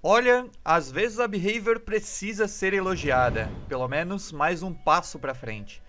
Olha, às vezes a behavior precisa ser elogiada, pelo menos mais um passo pra frente.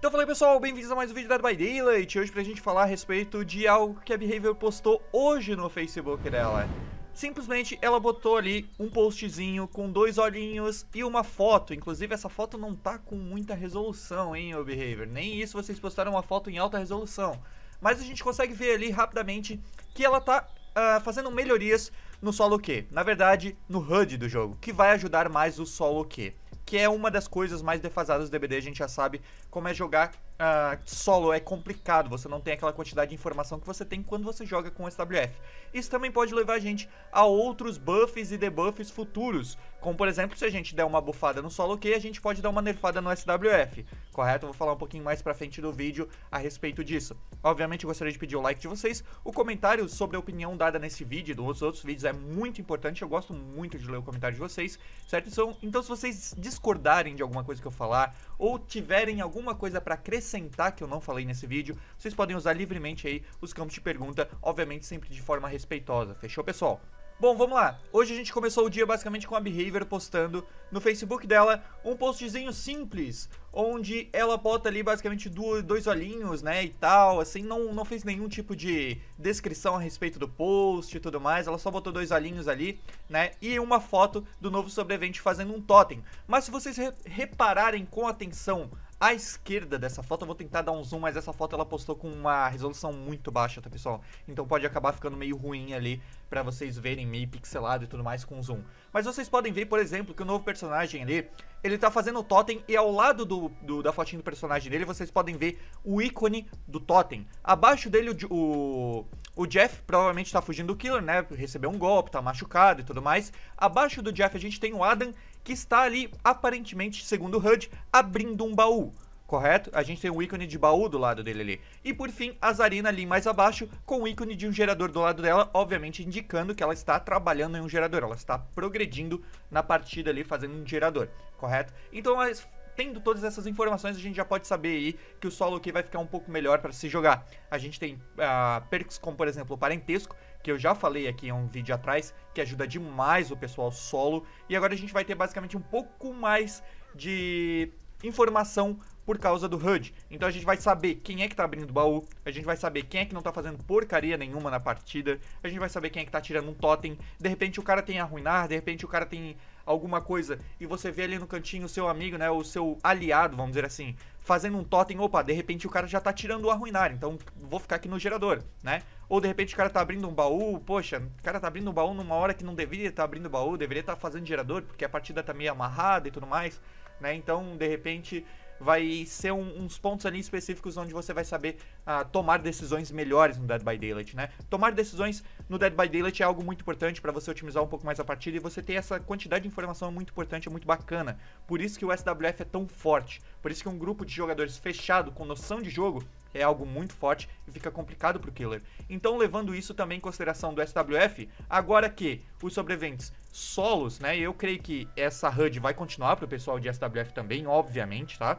Então falei pessoal, bem-vindos a mais um vídeo da By Daylight, hoje pra gente falar a respeito de algo que a Behavior postou hoje no Facebook dela. Simplesmente ela botou ali um postzinho com dois olhinhos e uma foto, inclusive essa foto não tá com muita resolução, hein, ô Behavior, nem isso vocês postaram uma foto em alta resolução. Mas a gente consegue ver ali rapidamente que ela tá uh, fazendo melhorias no solo Q. Na verdade, no HUD do jogo, que vai ajudar mais o solo Q. Que é uma das coisas mais defasadas do DBD, a gente já sabe como é jogar uh, solo, é complicado, você não tem aquela quantidade de informação que você tem quando você joga com SWF. Isso também pode levar a gente a outros buffs e debuffs futuros, como, por exemplo, se a gente der uma bufada no solo Q, a gente pode dar uma nerfada no SWF, correto? Eu vou falar um pouquinho mais pra frente do vídeo a respeito disso. Obviamente, eu gostaria de pedir o like de vocês. O comentário sobre a opinião dada nesse vídeo e dos outros vídeos é muito importante. Eu gosto muito de ler o comentário de vocês, certo? Então, então se vocês discordarem de alguma coisa que eu falar ou tiverem alguma coisa pra acrescentar que eu não falei nesse vídeo, vocês podem usar livremente aí os campos de pergunta, obviamente sempre de forma respeitosa. Fechou, pessoal? Bom, vamos lá. Hoje a gente começou o dia basicamente com a Behavior postando no Facebook dela um postzinho simples, onde ela bota ali basicamente dois olhinhos, né, e tal, assim, não, não fez nenhum tipo de descrição a respeito do post e tudo mais, ela só botou dois olhinhos ali, né, e uma foto do novo sobrevivente fazendo um totem. Mas se vocês re repararem com atenção à esquerda dessa foto, eu vou tentar dar um zoom, mas essa foto ela postou com uma resolução muito baixa, tá pessoal? Então pode acabar ficando meio ruim ali para vocês verem meio pixelado e tudo mais com zoom. Mas vocês podem ver, por exemplo, que o novo personagem ali, ele tá fazendo o totem e ao lado do, do da fotinha do personagem dele, vocês podem ver o ícone do totem. Abaixo dele, o, o, o Jeff provavelmente tá fugindo do Killer, né? Recebeu um golpe, tá machucado e tudo mais. Abaixo do Jeff a gente tem o Adam, que está ali, aparentemente, segundo o HUD, abrindo um baú correto? A gente tem um ícone de baú do lado dele ali. E por fim, a Zarina ali mais abaixo, com o ícone de um gerador do lado dela, obviamente indicando que ela está trabalhando em um gerador, ela está progredindo na partida ali, fazendo um gerador, correto? Então, tendo todas essas informações, a gente já pode saber aí que o solo aqui vai ficar um pouco melhor para se jogar. A gente tem uh, perks como, por exemplo, o parentesco, que eu já falei aqui em um vídeo atrás, que ajuda demais o pessoal solo. E agora a gente vai ter basicamente um pouco mais de informação por causa do HUD. Então a gente vai saber quem é que tá abrindo o baú, a gente vai saber quem é que não tá fazendo porcaria nenhuma na partida, a gente vai saber quem é que tá tirando um totem, de repente o cara tem arruinar, de repente o cara tem alguma coisa e você vê ali no cantinho o seu amigo, né, o seu aliado, vamos dizer assim, fazendo um totem, opa, de repente o cara já tá tirando o arruinar, então vou ficar aqui no gerador, né? Ou de repente o cara tá abrindo um baú, poxa, o cara tá abrindo um baú numa hora que não deveria estar tá abrindo baú, deveria estar tá fazendo gerador, porque a partida tá meio amarrada e tudo mais né? Então, de repente, vai ser um, uns pontos ali específicos onde você vai saber uh, tomar decisões melhores no Dead by Daylight, né? Tomar decisões no Dead by Daylight é algo muito importante para você otimizar um pouco mais a partida e você ter essa quantidade de informação é muito importante, é muito bacana. Por isso que o SWF é tão forte, por isso que um grupo de jogadores fechado, com noção de jogo, é algo muito forte e fica complicado pro Killer. Então, levando isso também em consideração do SWF, agora que os sobreviventes solos, né? Eu creio que essa HUD vai continuar pro pessoal de SWF também, obviamente, tá?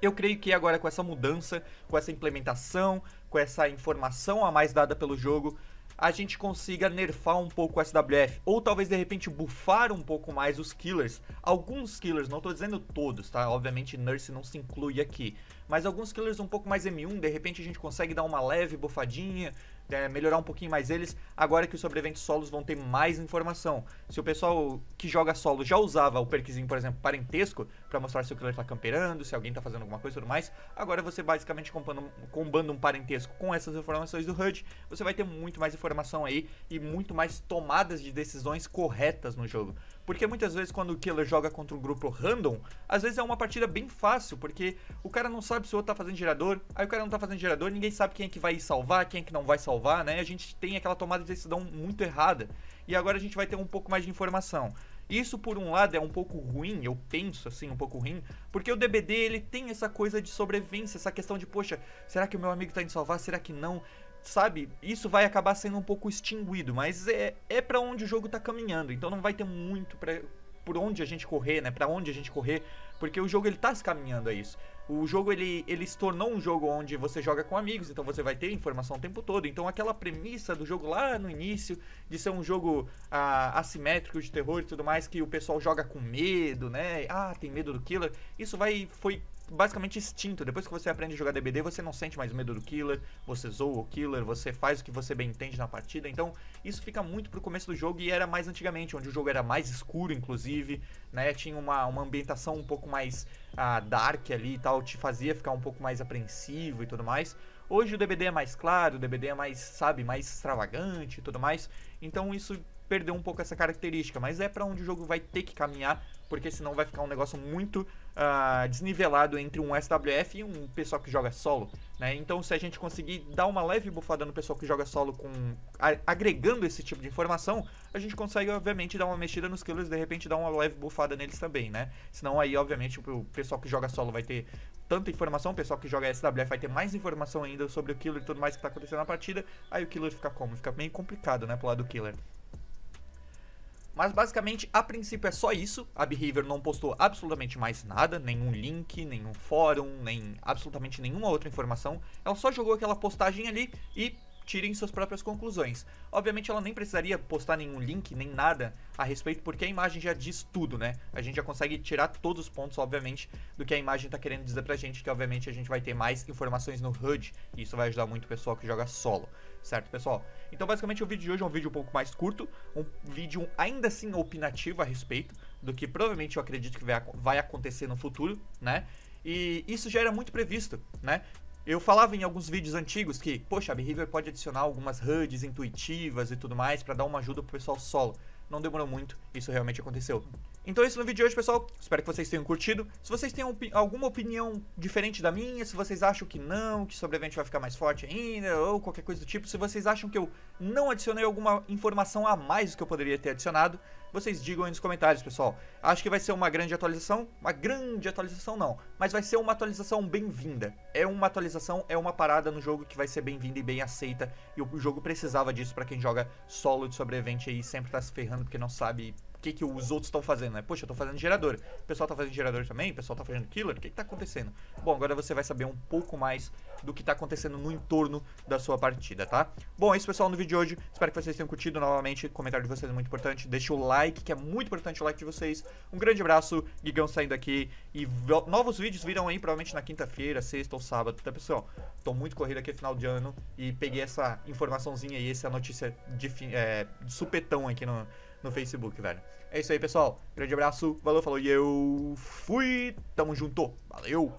Eu creio que agora com essa mudança, com essa implementação, com essa informação a mais dada pelo jogo, a gente consiga nerfar um pouco o SWF, ou talvez de repente bufar um pouco mais os killers. Alguns killers, não estou dizendo todos, tá? Obviamente Nurse não se inclui aqui, mas alguns killers um pouco mais M1, de repente a gente consegue dar uma leve bufadinha, é, melhorar um pouquinho mais eles, agora que os sobreviventes solos vão ter mais informação. Se o pessoal que joga solo já usava o perkzinho, por exemplo, parentesco, para mostrar se o killer tá camperando, se alguém tá fazendo alguma coisa e tudo mais, agora você basicamente combando, combando um parentesco com essas informações do HUD, você vai ter muito mais informação aí e muito mais tomadas de decisões corretas no jogo. Porque muitas vezes quando o Killer joga contra um grupo random, às vezes é uma partida bem fácil, porque o cara não sabe se o outro tá fazendo gerador, aí o cara não tá fazendo gerador, ninguém sabe quem é que vai salvar, quem é que não vai salvar, né? A gente tem aquela tomada de decisão muito errada. E agora a gente vai ter um pouco mais de informação. Isso por um lado é um pouco ruim, eu penso assim, um pouco ruim, porque o DBD ele tem essa coisa de sobrevivência, essa questão de, poxa, será que o meu amigo tá indo salvar? Será que não? sabe, isso vai acabar sendo um pouco extinguido, mas é, é para onde o jogo tá caminhando, então não vai ter muito pra, por onde a gente correr, né, para onde a gente correr, porque o jogo ele tá se caminhando a isso. O jogo ele, ele se tornou um jogo onde você joga com amigos, então você vai ter informação o tempo todo. Então aquela premissa do jogo lá no início, de ser um jogo ah, assimétrico de terror e tudo mais, que o pessoal joga com medo, né? Ah, tem medo do killer. Isso vai foi basicamente extinto. Depois que você aprende a jogar DBD, você não sente mais medo do killer, você zoa o killer, você faz o que você bem entende na partida. Então, isso fica muito pro começo do jogo e era mais antigamente, onde o jogo era mais escuro, inclusive, né? Tinha uma, uma ambientação um pouco mais ah, dark ali e tal, te fazia ficar um pouco mais apreensivo e tudo mais. Hoje o DBD é mais claro, o DBD é mais, sabe, mais extravagante e tudo mais. Então isso perdeu um pouco essa característica, mas é para onde o jogo vai ter que caminhar, porque senão vai ficar um negócio muito uh, desnivelado entre um SWF e um pessoal que joga solo. Né? Então, se a gente conseguir dar uma leve bufada no pessoal que joga solo, com a, agregando esse tipo de informação, a gente consegue, obviamente, dar uma mexida nos killers e de repente dar uma leve bufada neles também. né? Senão, aí, obviamente, o pessoal que joga solo vai ter tanta informação, o pessoal que joga SWF vai ter mais informação ainda sobre o killer e tudo mais que está acontecendo na partida, aí o killer fica como? Fica bem complicado, né, pro lado do killer. Mas basicamente, a princípio é só isso. A Behavior não postou absolutamente mais nada, nenhum link, nenhum fórum, nem absolutamente nenhuma outra informação. Ela só jogou aquela postagem ali e tirem suas próprias conclusões. Obviamente ela nem precisaria postar nenhum link, nem nada a respeito, porque a imagem já diz tudo, né? A gente já consegue tirar todos os pontos, obviamente, do que a imagem tá querendo dizer pra gente, que obviamente a gente vai ter mais informações no HUD, e isso vai ajudar muito o pessoal que joga solo, certo, pessoal? Então, basicamente, o vídeo de hoje é um vídeo um pouco mais curto, um vídeo ainda assim opinativo a respeito do que provavelmente eu acredito que vai acontecer no futuro, né? E isso já era muito previsto, né? Eu falava em alguns vídeos antigos que, poxa, a Behavior pode adicionar algumas HUDs intuitivas e tudo mais para dar uma ajuda pro pessoal solo. Não demorou muito, isso realmente aconteceu. Então é isso no vídeo de hoje, pessoal. Espero que vocês tenham curtido. Se vocês têm opi alguma opinião diferente da minha, se vocês acham que não, que sobrevivente vai ficar mais forte ainda, ou qualquer coisa do tipo, se vocês acham que eu não adicionei alguma informação a mais do que eu poderia ter adicionado, vocês digam aí nos comentários, pessoal. Acho que vai ser uma grande atualização. Uma grande atualização não, mas vai ser uma atualização bem-vinda. É uma atualização, é uma parada no jogo que vai ser bem-vinda e bem aceita. E o jogo precisava disso para quem joga solo de sobrevivente aí sempre tá se ferrando porque não sabe que, que os outros estão fazendo, né? Poxa, eu tô fazendo gerador. O pessoal tá fazendo gerador também? O pessoal tá fazendo killer? O que, que tá acontecendo? Bom, agora você vai saber um pouco mais do que tá acontecendo no entorno da sua partida, tá? Bom, é isso, pessoal, no vídeo de hoje. Espero que vocês tenham curtido novamente. Comentário de vocês é muito importante. Deixa o like, que é muito importante o like de vocês. Um grande abraço, Gigão saindo aqui. E novos vídeos virão aí, provavelmente na quinta-feira, sexta ou sábado, tá, pessoal? Tô muito corrido aqui é final de ano e peguei essa informaçãozinha aí, essa notícia de, é, de supetão aqui no, no Facebook, velho. É isso aí, pessoal. Grande abraço, valeu, falou e eu fui. Tamo junto. Valeu!